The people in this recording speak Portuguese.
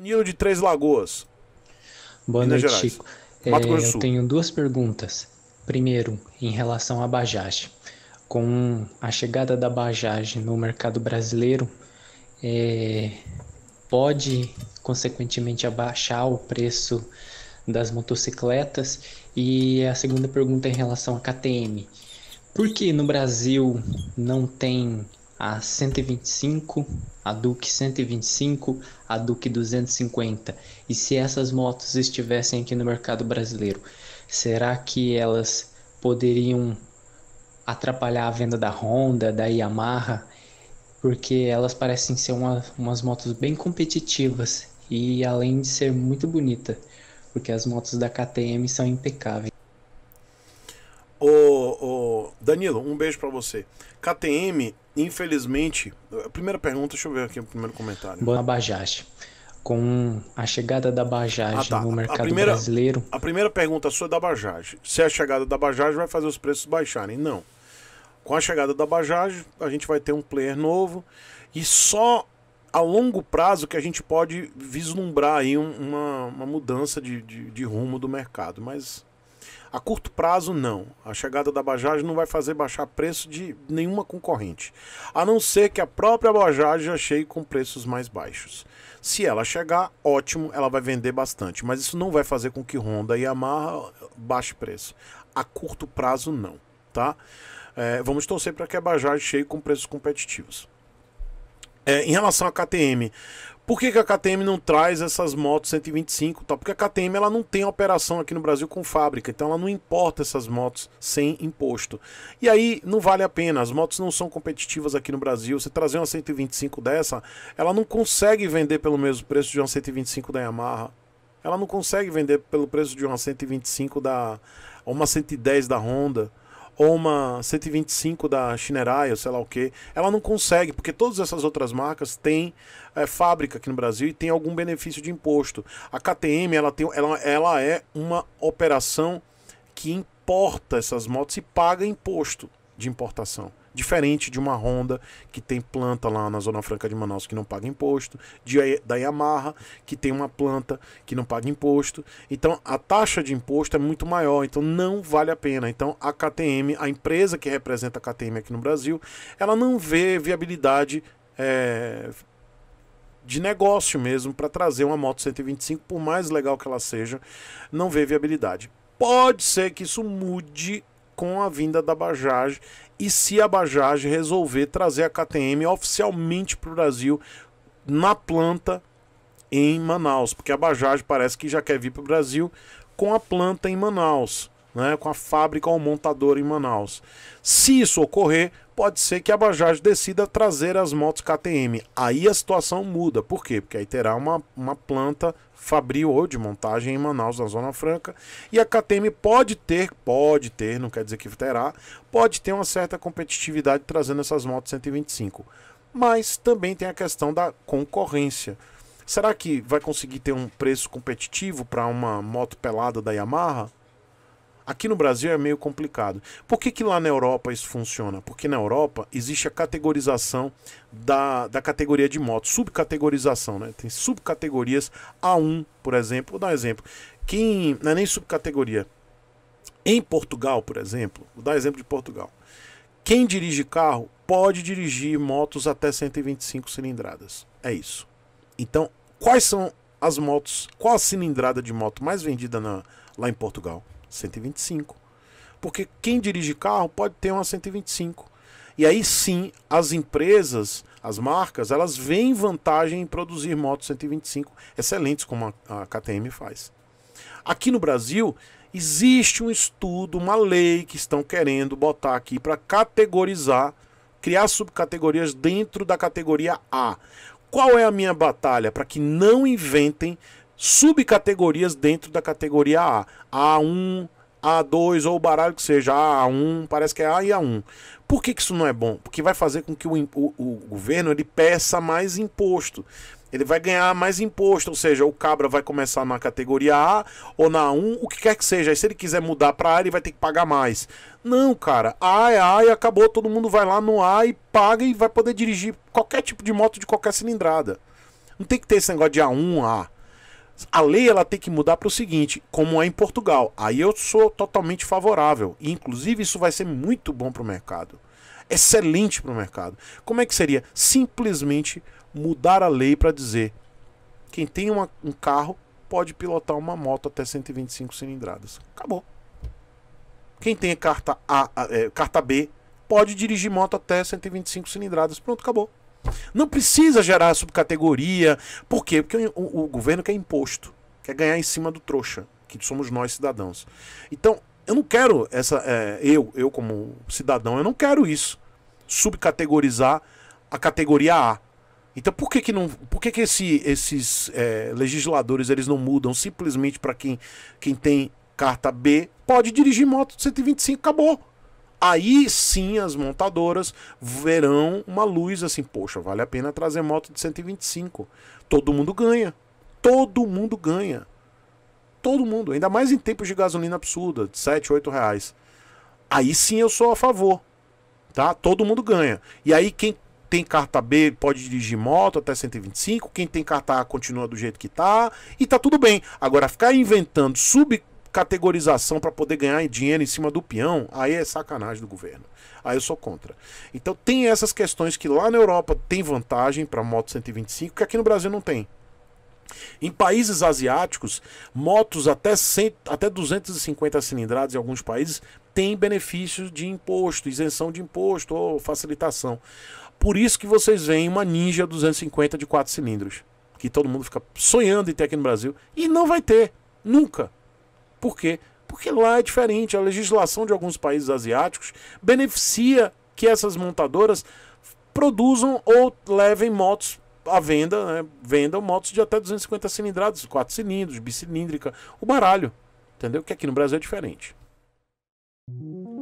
Danilo de Três Lagoas. Boa Minas noite, Gerais. Chico. Mato é, eu tenho duas perguntas. Primeiro, em relação à Bajaj. Com a chegada da Bajaj no mercado brasileiro, é, pode, consequentemente, abaixar o preço das motocicletas? E a segunda pergunta é em relação à KTM. Por que no Brasil não tem a 125, a Duke 125, a Duke 250. E se essas motos estivessem aqui no mercado brasileiro, será que elas poderiam atrapalhar a venda da Honda, da Yamaha? Porque elas parecem ser uma, umas motos bem competitivas e além de ser muito bonita, porque as motos da KTM são impecáveis. O, o Danilo, um beijo para você. KTM, infelizmente. Primeira pergunta, deixa eu ver aqui o primeiro comentário. Boa Bajaj. Com a chegada da Bajaj ah, tá. no mercado a primeira, brasileiro. A primeira pergunta sua é da Bajaj. Se a chegada da Bajaj vai fazer os preços baixarem? Não. Com a chegada da Bajaj, a gente vai ter um player novo e só a longo prazo que a gente pode vislumbrar aí uma, uma mudança de, de, de rumo do mercado. Mas a curto prazo, não. A chegada da Bajaj não vai fazer baixar preço de nenhuma concorrente, a não ser que a própria Bajaj já chegue com preços mais baixos. Se ela chegar, ótimo, ela vai vender bastante, mas isso não vai fazer com que Honda e Yamaha eh, baixe preço. A curto prazo, não, tá? É, vamos torcer para que a Bajaj chegue com preços competitivos. É, em relação à KTM, por que, que a KTM não traz essas motos 125 Tá? Porque a KTM ela não tem operação aqui no Brasil com fábrica, então ela não importa essas motos sem imposto. E aí não vale a pena, as motos não são competitivas aqui no Brasil. Você trazer uma 125 dessa, ela não consegue vender pelo mesmo preço de uma 125 da Yamaha. Ela não consegue vender pelo preço de uma 125 da. uma 110 da Honda ou uma 125 da Shinerai, ou sei lá o que, ela não consegue, porque todas essas outras marcas têm é, fábrica aqui no Brasil e tem algum benefício de imposto. A KTM ela, tem, ela, ela é uma operação que importa essas motos e paga imposto de importação. Diferente de uma Honda que tem planta lá na Zona Franca de Manaus que não paga imposto, de, da Yamaha que tem uma planta que não paga imposto. Então a taxa de imposto é muito maior, então não vale a pena. Então a KTM, a empresa que representa a KTM aqui no Brasil, ela não vê viabilidade. É, de negócio mesmo para trazer uma moto 125, por mais legal que ela seja, não vê viabilidade. Pode ser que isso mude com a vinda da Bajaj e se a Bajaj resolver trazer a KTM oficialmente para o Brasil na planta em Manaus, porque a Bajaj parece que já quer vir para o Brasil com a planta em Manaus né, com a fábrica ou montadora em Manaus. Se isso ocorrer, pode ser que a Bajaj decida trazer as motos KTM. Aí a situação muda. Por quê? Porque aí terá uma, uma planta fabril ou de montagem em Manaus, na Zona Franca. E a KTM pode ter, pode ter, não quer dizer que terá, pode ter uma certa competitividade trazendo essas motos 125. Mas também tem a questão da concorrência. Será que vai conseguir ter um preço competitivo para uma moto pelada da Yamaha? Aqui no Brasil é meio complicado. Por que, que lá na Europa isso funciona? Porque na Europa existe a categorização da, da categoria de moto, subcategorização, né? Tem subcategorias A1, por exemplo. Vou dar um exemplo. Quem, não é nem subcategoria. Em Portugal, por exemplo, vou dar um exemplo de Portugal. Quem dirige carro pode dirigir motos até 125 cilindradas. É isso. Então, quais são as motos? Qual a cilindrada de moto mais vendida na, lá em Portugal? 125. Porque quem dirige carro pode ter uma 125. E aí sim, as empresas, as marcas, elas veem vantagem em produzir motos 125 excelentes, como a, a KTM faz. Aqui no Brasil, existe um estudo, uma lei que estão querendo botar aqui para categorizar, criar subcategorias dentro da categoria A. Qual é a minha batalha? Para que não inventem subcategorias dentro da categoria A. A1, A2 ou o baralho que seja, A1, parece que é A e A1. Por que, que isso não é bom? Porque vai fazer com que o, o, o governo ele peça mais imposto ele vai ganhar mais imposto, ou seja, o cabra vai começar na categoria A ou na 1, o que quer que seja. se ele quiser mudar para A, ele vai ter que pagar mais. Não, cara, A é A e acabou, todo mundo vai lá no A e paga e vai poder dirigir qualquer tipo de moto de qualquer cilindrada. Não tem que ter esse negócio de A1, A. A lei ela tem que mudar para o seguinte, como é em Portugal. Aí eu sou totalmente favorável. E, inclusive, isso vai ser muito bom para o mercado. Excelente para o mercado. Como é que seria? Simplesmente mudar a lei para dizer quem tem uma, um carro pode pilotar uma moto até 125 cilindradas. Acabou. Quem tem carta, a, a é, carta B pode dirigir moto até 125 cilindradas. Pronto, acabou. Não precisa gerar subcategoria. Por quê? Porque o, o governo quer imposto, quer ganhar em cima do trouxa, que somos nós cidadãos. Então, eu não quero essa. É, eu, eu como cidadão, eu não quero isso. Subcategorizar a categoria A. Então por que, que não, por que, que esse, esses é, legisladores eles não mudam simplesmente para quem, quem tem carta B pode dirigir moto 125 acabou? aí sim as montadoras verão uma luz assim, poxa, vale a pena trazer moto de 125. Todo mundo ganha. Todo mundo ganha. Todo mundo, ainda mais em tempos de gasolina absurda, de 7, 8 reais. Aí sim eu sou a favor. Tá? Todo mundo ganha. E aí quem tem carta B pode dirigir moto até 125, quem tem carta A continua do jeito que tá, e tá tudo bem. Agora ficar inventando sub categorização para poder ganhar dinheiro em cima do peão, aí é sacanagem do governo. Aí eu sou contra. Então tem essas questões que lá na Europa tem vantagem para moto 125 que aqui no Brasil não tem. Em países asiáticos, motos até, 100, até 250 cilindradas em alguns países têm benefícios de imposto, isenção de imposto ou facilitação. Por isso que vocês veem uma Ninja 250 de 4 cilindros, que todo mundo fica sonhando em ter aqui no Brasil e não vai ter nunca. Por quê? Porque lá é diferente. A legislação de alguns países asiáticos beneficia que essas montadoras produzam ou levem motos à venda, né? vendam motos de até 250 cilindradas, 4 cilindros, bicilíndrica, o baralho. Entendeu? Que aqui no Brasil é diferente.